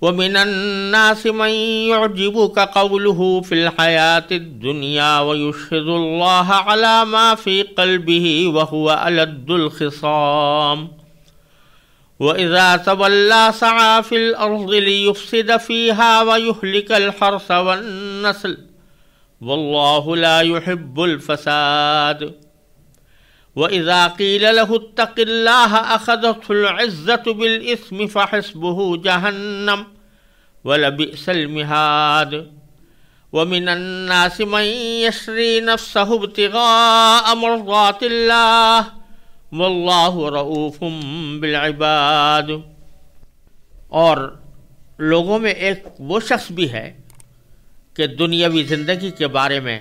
ومن الناس من يعجبك قوله في الحياة الدنيا ويشهد الله على ما في قلبه وهو ألد الخصام وإذا تولى سعى في الأرض ليفسد فيها ويهلك الحرث والنسل والله لا يحب الفساد वज़ा कील्लाज़्ज़तबिलस्म फ़हसबह जहन्नम वलबिसलमिहाद वमिनन्नासिमयश्री नफ़सहुबतिग़ा मर्ज़ातिल्ला वल्लाहरऊफ़ुम बिलबाद और लोगों में एक वो शख्स भी है कि दुनियावी ज़िंदगी के बारे में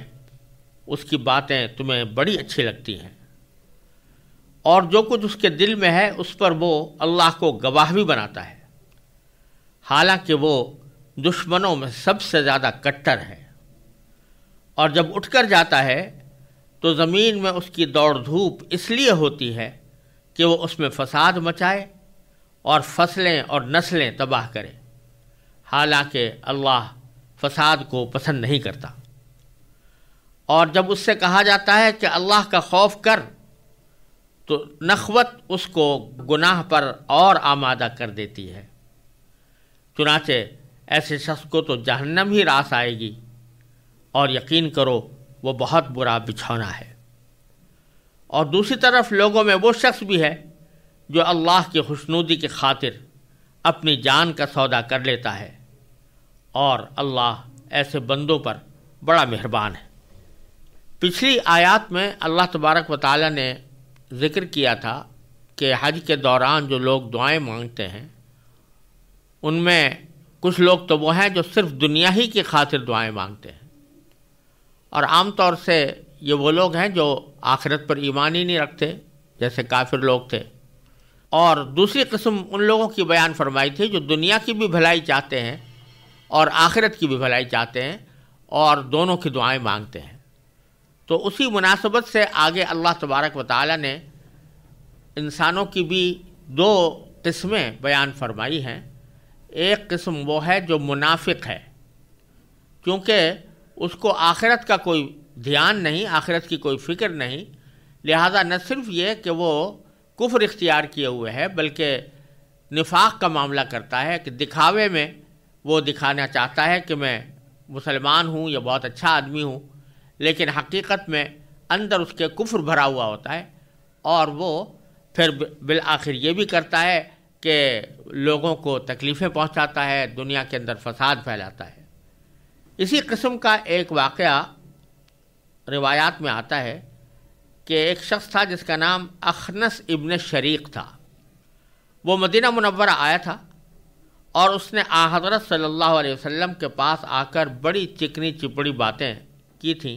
उसकी बातें तुम्हें बड़ी अच्छी लगती हैं और जो कुछ उसके दिल में है उस पर वो अल्लाह को गवाह भी बनाता है हालांकि वो दुश्मनों में सबसे ज़्यादा कट्टर है और जब उठकर जाता है तो ज़मीन में उसकी दौड़ धूप इसलिए होती है कि वो उसमें फसाद मचाए और फसलें और नस्लें तबाह करे हालांकि अल्लाह फसाद को पसंद नहीं करता और जब उससे कहा जाता है कि अल्लाह का खौफ कर तो नखवत उसको गुनाह पर और आमादा कर देती है चुनाचे ऐसे शख्स को तो जहन्नम ही रास आएगी और यकीन करो वो बहुत बुरा बिछौना है और दूसरी तरफ लोगों में वो शख्स भी है जो अल्लाह की खुशनूदी की खातिर अपनी जान का सौदा कर लेता है और अल्लाह ऐसे बंदों पर बड़ा मेहरबान है पिछली आयत में अल्लाह तबारक वाली ने ज़िक्र किया था कि हज के दौरान जो लोग दुआएं मांगते हैं उनमें कुछ लोग तो वो हैं जो सिर्फ दुनिया ही की खातिर दुआएं मांगते हैं और आम तौर से ये वो लोग हैं जो आखिरत पर ईमान ही नहीं रखते जैसे काफिर लोग थे और दूसरी कस्म उन लोगों की बयान फरमाई थी जो दुनिया की भी भलाई चाहते हैं और आखिरत की भी भलाई चाहते हैं और दोनों की दुआएं मांगते हैं तो उसी मुनासबत से आगे अल्लाह तबारक व ताली ने इंसानों की भी दो किस्में बयान फरमाई हैं एक किस्म वो है जो मुनाफिक है क्योंकि उसको आखिरत का कोई ध्यान नहीं आखिरत की कोई फिक्र नहीं लिहाजा न सिर्फ ये कि वो कुफर इख्तियार किए हुए है बल्कि निफाक का मामला करता है कि दिखावे में वो दिखाना चाहता है कि मैं मुसलमान हूँ या बहुत अच्छा आदमी हूँ लेकिन हकीकत में अंदर उसके कुफ़र भरा हुआ होता है और वो फिर बिल आखिर ये भी करता है कि लोगों को तकलीफ़ें पहुंचाता है दुनिया के अंदर फसाद फैलाता है इसी कस्म का एक वाक़ रिवायात में आता है कि एक शख्स था जिसका नाम अखनस इबन शरीक था वो मदीना मुनवर आया था और उसने आ हज़रत सल्लल्लाहु अलैहि वसल्लम के पास आकर बड़ी चिकनी चिपड़ी बातें की थी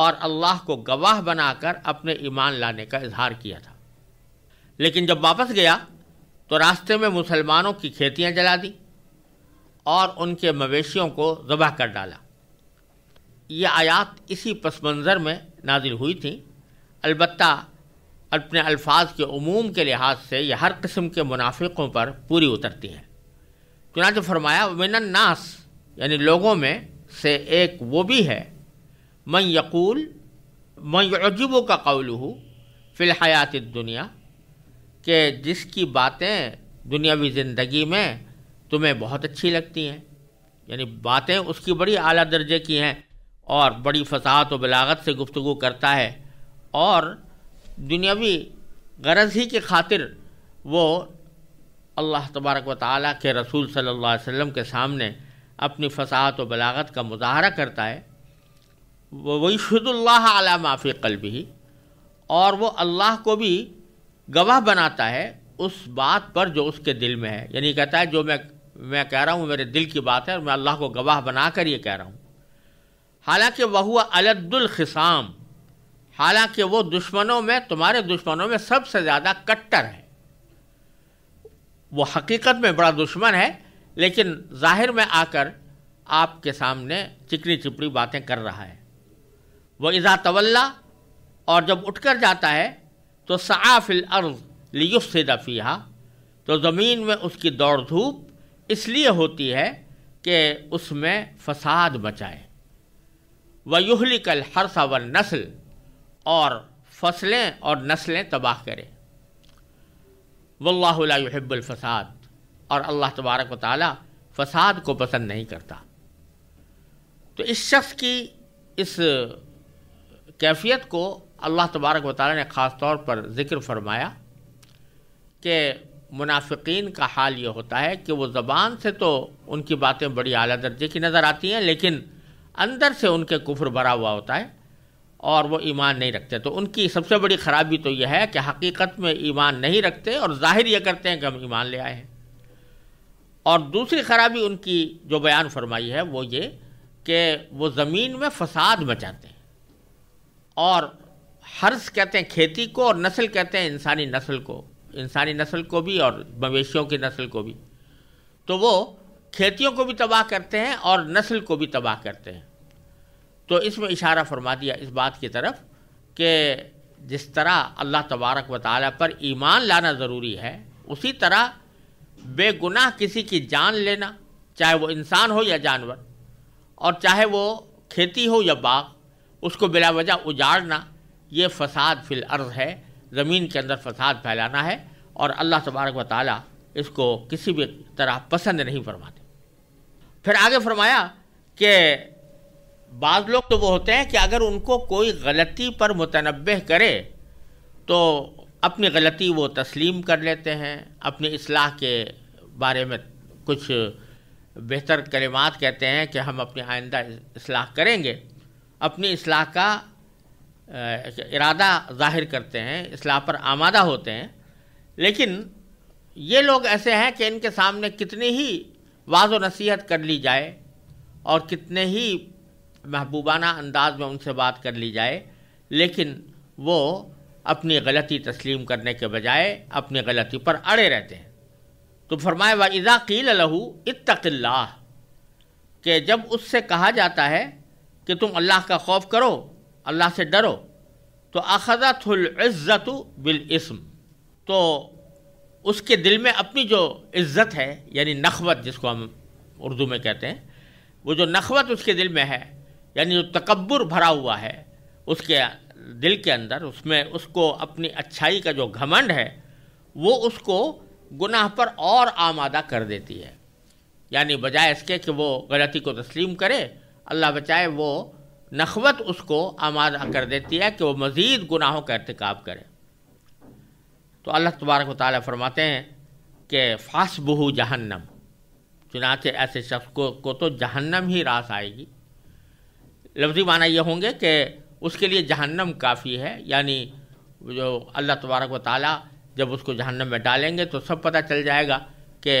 और अल्लाह को गवाह बनाकर अपने ईमान लाने का इजहार किया था लेकिन जब वापस गया तो रास्ते में मुसलमानों की खेतियां जला दी और उनके मवेशियों को जबह कर डाला ये आयात इसी पस मंज़र में नाजिल हुई थी अलबत् अपने अल्फाज के उमूम के लिहाज से यह हर किस्म के मुनाफिकों पर पूरी उतरती हैं चुनाच फरमाया मिनन नास यानी लोगों में से एक वो भी है मैं यकूल मैं अजब का कौल हूँ फ़िलहयात दुनिया के जिसकी बातें दुनियावी ज़िंदगी में तुम्हें बहुत अच्छी लगती हैं यानी बातें उसकी बड़ी अली दर्जे की हैं और बड़ी फसाहत व बलागत से गुफ्तु करता है और दुनियावी गरज ही की खातिर वो अल्लाह तबारक व ताली के रसूल सल्ला अलैहि के सामने अपनी फसात व बलागत का मुजाहरा करता है वही शुद्ल्लाह अला माफ़ी भी और वो अल्लाह को भी गवाह बनाता है उस बात पर जो उसके दिल में है यानी कहता है जो मैं मैं कह रहा हूँ मेरे दिल की बात है और मैं अल्लाह को गवाह बना कर ये कह रहा हूँ हालांकि वह हुआ अलदुल्खसाम हालांकि वो दुश्मनों में तुम्हारे दुश्मनों में सबसे ज़्यादा कट्टर है वो हकीकत में बड़ा दुश्मन है लेकिन जाहिर में आकर आपके सामने चिकनी चिपड़ी बातें कर रहा है वो इज़ा तवल्ला और जब उठकर जाता है तो सआफिल अर्ज लियुसदा फ़ीहा तो ज़मीन में उसकी दौड़ धूप इसलिए होती है कि उसमें फसाद बचाए व युहली कल हर व नस्ल और फसलें और नस्लें तबाह करे फसाद और अल्लाह तबारक वाली फसाद को पसंद नहीं करता तो इस शख्स की इस कैफियत को अल्लाह तबारक वाली ने ख़ास तौर पर ज़िक्र फरमाया कि मुनाफिकीन का हाल ये होता है कि वो ज़बान से तो उनकी बातें बड़ी अली दर्जे की नज़र आती हैं लेकिन अंदर से उनके कुफर भरा हुआ होता है और वो ईमान नहीं रखते तो उनकी सबसे बड़ी ख़राबी तो यह है कि हकीकत में ईमान नहीं रखते और जाहिर यह करते हैं कि हम ईमान ले आए हैं और दूसरी खराबी उनकी जो बयान फरमाई है वो ये कि वो ज़मीन में फसाद मचाते हैं और हर्ष कहते हैं खेती को और नस्ल कहते हैं इंसानी नस्ल को इंसानी नस्ल को भी और मवेशियों की नस्ल को भी तो वो खेतियों को भी तबाह करते हैं और नस्ल को भी तबाह करते हैं तो इसमें इशारा फरमा दिया इस बात की तरफ कि जिस तरह अल्लाह तबारक व ताली पर ईमान लाना ज़रूरी है उसी तरह बेगुनाह किसी की जान लेना चाहे वो इंसान हो या जानवर और चाहे वो खेती हो या बाग उसको बिला वजह उजाड़ना ये फसाद फिल अर्ज़ है ज़मीन के अंदर फसाद फैलाना है और अल्लाह तबारक व ताली इसको किसी भी तरह पसंद नहीं फरमाते फिर आगे फरमाया कि बाद लोग तो वो होते हैं कि अगर उनको कोई गलती पर मुतनबह करे तो अपनी गलती वो तस्लीम कर लेते हैं अपनी असलाह के बारे में कुछ बेहतर कलमात कहते हैं कि हम अपनी आइंदा असलाह करेंगे अपनी असलाह का इरादा जाहिर करते हैं असलाह पर आमादा होते हैं लेकिन ये लोग ऐसे हैं कि इनके सामने कितनी ही वाज नसीहत कर ली जाए और कितने ही महबूबाना अंदाज में उनसे बात कर ली जाए लेकिन वो अपनी गलती तस्लीम करने के बजाय अपनी गलती पर अड़े रहते हैं तो फरमाए वज़ा कील लहू इतकल्ला के जब उससे कहा जाता है कि तुम अल्लाह का खौफ करो अल्लाह से डरो तो अखज़तुल्ज़त बिलस्म तो उसके दिल में अपनी जो इज़्ज़त है यानी नखवत जिसको हम उर्दू में कहते हैं वो जो नखवत उसके दिल में है यानी जो तकबर भरा हुआ है उसके दिल के अंदर उसमें उसको अपनी अच्छाई का जो घमंड है वो उसको गुनाह पर और आमादा कर देती है यानी बजाय इसके कि वो गलती को तस्लीम करे अल्लाह बचाए वो नखवत उसको आमादा कर देती है कि वो मज़ीद गुनाहों का irtikab करे तो अल्लाह तबारक ताल फरमाते हैं कि फास बहू जहन्नम चुनाचे ऐसे शख्स को, को तो जहन्नम ही रास आएगी लफ्ज़ी माना ये होंगे कि उसके लिए जहन्नम काफ़ी है यानी जो अल्लाह तबारक व ताली जब उसको जहन्नम में डालेंगे तो सब पता चल जाएगा कि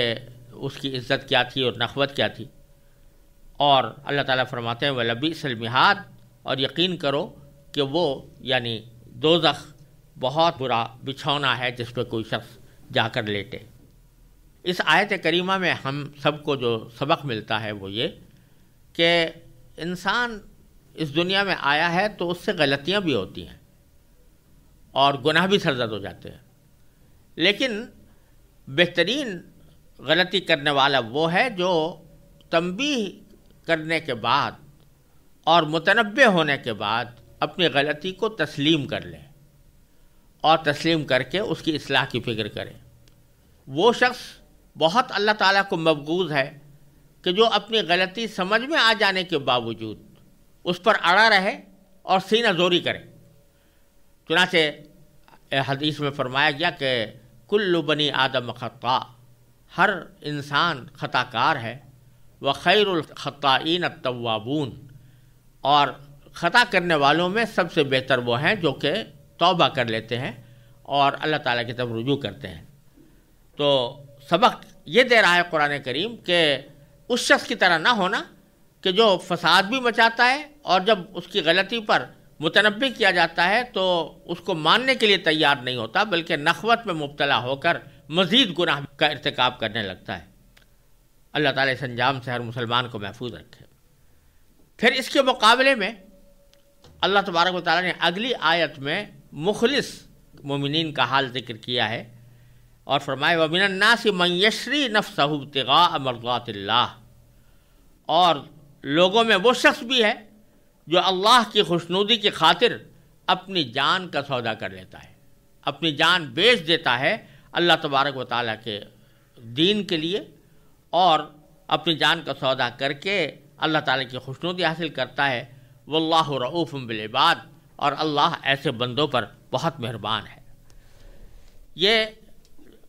उसकी इज्जत क्या थी और नखबत क्या थी और अल्लाह ताला फरमाते हैं वलबी सलमिहात और यकीन करो कि वो यानी दोजख बहुत बुरा बिछौना है जिस पर कोई शख्स जाकर लेटे इस आयत करीमा में हम सबको जो सबक मिलता है वो ये कि इंसान इस दुनिया में आया है तो उससे गलतियाँ भी होती हैं और गुनाह भी सरजद हो जाते हैं लेकिन बेहतरीन गलती करने वाला वो है जो तंबी करने के बाद और मुतनबे होने के बाद अपनी गलती को तस्लीम कर लें और तस्लीम करके उसकी असलाह की फ़िक्र करें वो शख्स बहुत अल्लाह ताला को मबगूज़ है कि जो अपनी गलती समझ में आ जाने के बावजूद उस पर अड़ा रहे और सीना जोरी करें चुनाचे हदीस में फरमाया गया कि कुल्लु बनी आदम ख़ता हर इंसान ख़ताकार है व खैरखताइन तवाबून और ख़ता करने वालों में सबसे बेहतर वो हैं जो कि तौबा कर लेते हैं और अल्लाह ताला की तरफ रुजू करते हैं तो सबक ये दे रहा है कुरान करीम कि उस शख्स की तरह ना होना कि जो फसाद भी मचाता है और जब उसकी गलती पर मुतनबी किया जाता है तो उसको मानने के लिए तैयार नहीं होता बल्कि नखवत में मुबतला होकर मज़ीद गुनाह का इरतकब करने लगता है अल्लाह ताला इस अंजाम से हर मुसलमान को महफूज रखे फिर इसके मुकाबले में अल्लाह तबारक वाली ने अगली आयत में मुखलिस ममिन का हाल जिक्र किया है और फरमाए वमिनन्नासी मैशरी नफ़ सहूबतगा मरदात और लोगों में वो शख्स भी है जो अल्लाह की खुशनुदी की खातिर अपनी जान का सौदा कर लेता है अपनी जान बेच देता है अल्लाह तबारक व ताली के दीन के लिए और अपनी जान का सौदा करके अल्लाह ताला की खुशनुदी हासिल करता है वल्लाह रऊफ़ बिलबाद और अल्लाह ऐसे बंदों पर बहुत मेहरबान है ये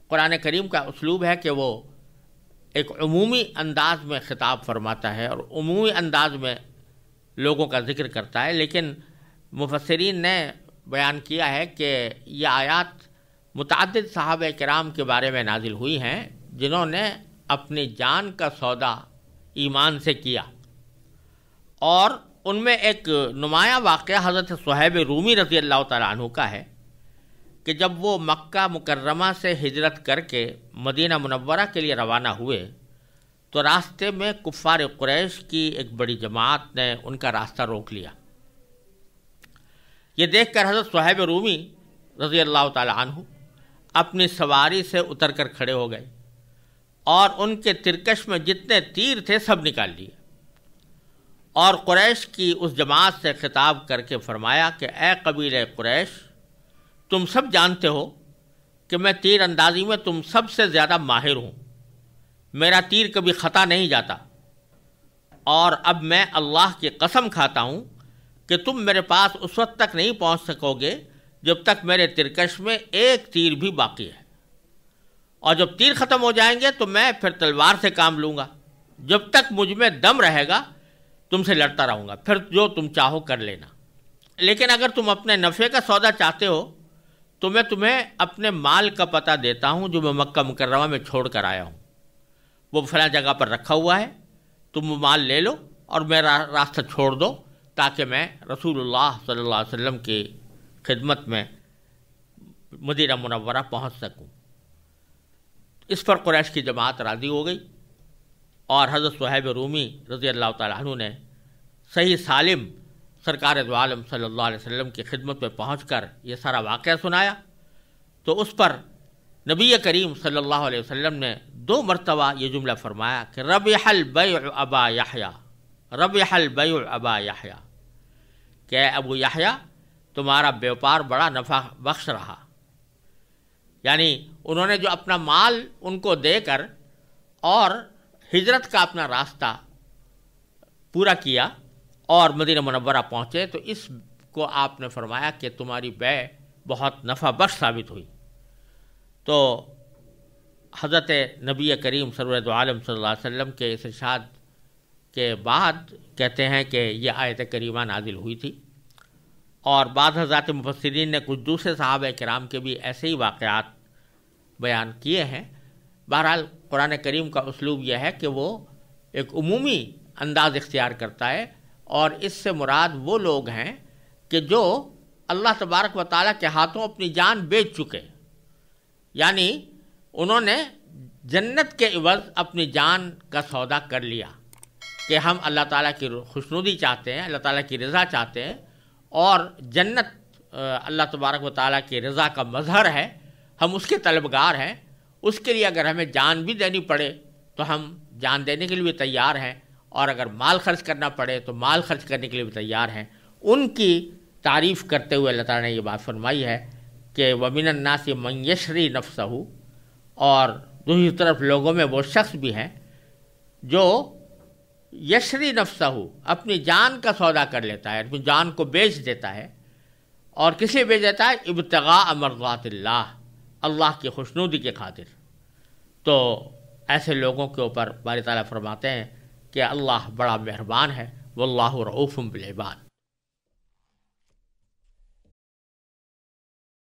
कुरान करीम का उसलूब है कि वो एक अमूमी अंदाज में ख़िताब फरमाता है और अमूमी अंदाज में लोगों का जिक्र करता है लेकिन मुफसरीन ने बयान किया है कि यह आयात मुतद साहब कराम के बारे में नाजिल हुई हैं जिन्होंने अपनी जान का सौदा ईमान से किया और उनमें एक नुमाया वाक़ हज़रत सहैब रूमी रज़ी अल्लाह तु का है कि जब वो मक्का मुकर्रमा से हिजरत करके मदीना मुनव्वरा के लिए रवाना हुए तो रास्ते में कुफ़ार क्रैश की एक बड़ी जमात ने उनका रास्ता रोक लिया ये देखकर हज़रत साहब रूमी रज़ी अल्लाह तु अपनी सवारी से उतर कर खड़े हो गए और उनके तिरकश में जितने तीर थे सब निकाल लिए और क्रैश की उस जमात से खिताब करके फरमाया कि ए कबीर क्रैश तुम सब जानते हो कि मैं तीर अंदाजी में तुम सबसे ज़्यादा माहिर हूँ मेरा तीर कभी ख़ता नहीं जाता और अब मैं अल्लाह की कसम खाता हूँ कि तुम मेरे पास उस वक्त तक नहीं पहुँच सकोगे जब तक मेरे तिरकश में एक तीर भी बाकी है और जब तीर ख़त्म हो जाएंगे तो मैं फिर तलवार से काम लूँगा जब तक मुझ में दम रहेगा तुमसे लड़ता रहूँगा फिर जो तुम चाहो कर लेना लेकिन अगर तुम अपने नफ़े का सौदा चाहते हो तो मैं तुम्हें अपने माल का पता देता हूँ जो मैं मक्का मुकर्रमा में छोड़ कर आया हूँ वो फला जगह पर रखा हुआ है तुम वो माल ले लो और मेरा रास्ता छोड़ दो ताकि मैं रसूलुल्लाह सल्लल्लाहु अलैहि वसल्लम की खिदमत में मदीना मुनवरा पहुँच सकूँ इस पर कुरैश की जमात राज़ी हो गई और हज़रत सुहैब रूमी रज़ी अल्लाह तु ने सही सालिम सरकार आलम सल्लल्लाहु अलैहि वसल्लम की खिदमत में पहुँच कर ये सारा वाक़ सुनाया तो उस पर नबी करीम सल्लल्लाहु अलैहि वसल्लम ने दो मरतबा ये जुमला फरमाया कि रब हल बय अबा याह्या रब हल बय अबा अबू याह्या तुम्हारा व्यापार बड़ा नफा बख्श रहा यानी उन्होंने जो अपना माल उनको देकर और हिजरत का अपना रास्ता पूरा किया और मदीन मनवरा पहुँचे तो इस को आपने फरमाया कि तुम्हारी बै बहुत नफ़ा बख्श साबित हुई तो हज़रत नबी करीम सरवद आलम सल्लल्लाहु अलैहि वसल्लम के इस इर्शाद के बाद कहते हैं कि यह आयत करीमा नाजिल हुई थी और बाद हजरत मुफसरीन ने कुछ दूसरे साहब कराम के भी ऐसे ही वाक़ात बयान किए हैं बहरहाल कुरान करीम का उसलूब यह है कि वो एक अमूमी अंदाज़ इख्तियार करता है और इससे मुराद वो लोग हैं कि जो अल्लाह तबारक व ताली के हाथों अपनी जान बेच चुके यानी उन्होंने जन्नत के इवज अपनी जान का सौदा कर लिया कि हम अल्लाह ताला की खुशनुदी चाहते हैं अल्लाह ताला की रज़ा चाहते हैं और जन्नत अल्लाह तबारक व ताली की रज़ा का मज़हर है हम उसके तलबगार हैं उसके लिए अगर हमें जान भी देनी पड़े तो हम जान देने के लिए तैयार हैं और अगर माल खर्च करना पड़े तो माल खर्च करने के लिए भी तैयार हैं उनकी तारीफ़ करते हुए अल्लाह ताला ने ये बात फरमाई है कि नास मंगशरी नफसहू और दूसरी तरफ लोगों में वो शख्स भी हैं जो यशरी नफसहू अपनी जान का सौदा कर लेता है अपनी जान को बेच देता है और किसे बेच देता है इब्तगा अमरजातल्ला अल्लाह की खुशनुदी के खातिर तो ऐसे लोगों के ऊपर बारी ताला फरमाते हैं कि अल्लाह बड़ा मेहरबान है वल्लाह रऊफ़ुम बिलबान